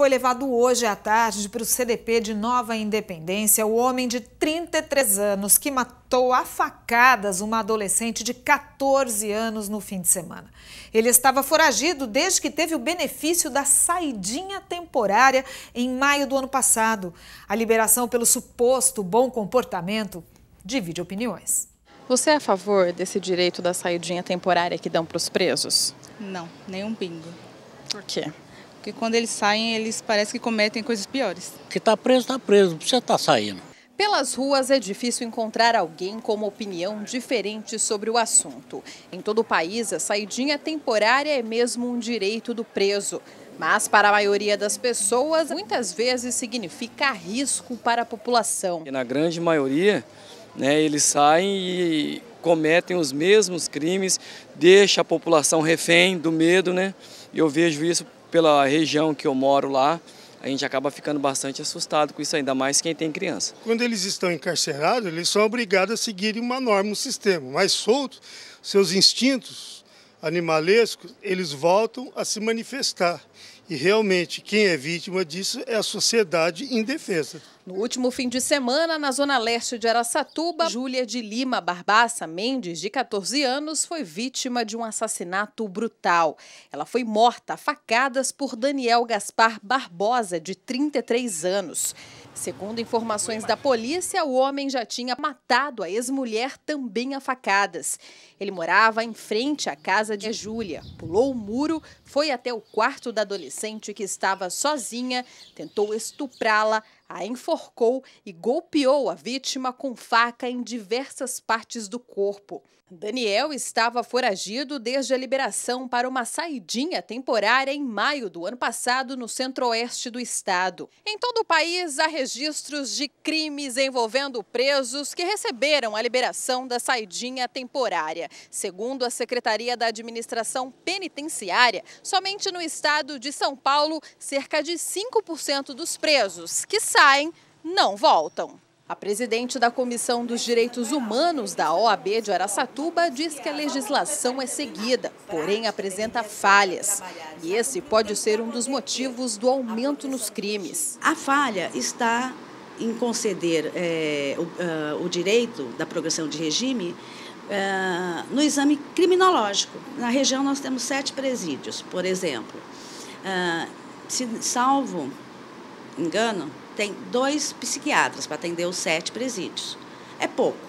foi levado hoje à tarde para o CDP de Nova Independência o homem de 33 anos que matou a facadas uma adolescente de 14 anos no fim de semana. Ele estava foragido desde que teve o benefício da saidinha temporária em maio do ano passado. A liberação pelo suposto bom comportamento divide opiniões. Você é a favor desse direito da saidinha temporária que dão para os presos? Não, nem um pingo. Por quê? Porque quando eles saem, eles parecem que cometem coisas piores. Que está preso, está preso, não precisa estar tá saindo. Pelas ruas é difícil encontrar alguém com uma opinião diferente sobre o assunto. Em todo o país, a saidinha temporária é mesmo um direito do preso. Mas para a maioria das pessoas, muitas vezes significa risco para a população. na grande maioria, né, eles saem e cometem os mesmos crimes, deixa a população refém do medo, né? Eu vejo isso pela região que eu moro lá, a gente acaba ficando bastante assustado com isso, ainda mais quem tem criança. Quando eles estão encarcerados, eles são obrigados a seguir uma norma, um sistema. Mas soltos, seus instintos animalescos, eles voltam a se manifestar. E realmente, quem é vítima disso é a sociedade indefesa. No último fim de semana, na zona leste de Araçatuba, Júlia de Lima Barbaça Mendes, de 14 anos, foi vítima de um assassinato brutal. Ela foi morta a facadas por Daniel Gaspar Barbosa, de 33 anos. Segundo informações da polícia, o homem já tinha matado a ex-mulher também a facadas. Ele morava em frente à casa de Júlia, pulou o muro, foi até o quarto da adolescente que estava sozinha, tentou estuprá-la, a enforcou e golpeou a vítima com faca em diversas partes do corpo. Daniel estava foragido desde a liberação para uma saidinha temporária em maio do ano passado no centro-oeste do estado. Em todo o país, há registros de crimes envolvendo presos que receberam a liberação da saidinha temporária. Segundo a Secretaria da Administração Penitenciária, somente no estado de São Paulo, cerca de 5% dos presos que saem, não voltam. A presidente da Comissão dos Direitos Humanos da OAB de Araçatuba diz que a legislação é seguida, porém apresenta falhas. E esse pode ser um dos motivos do aumento nos crimes. A falha está em conceder é, o, uh, o, direito da progressão de regime uh, no exame criminológico. Na região nós temos sete presídios, por exemplo. Uh, se, salvo engano, tem dois psiquiatras para atender os sete presídios. É pouco.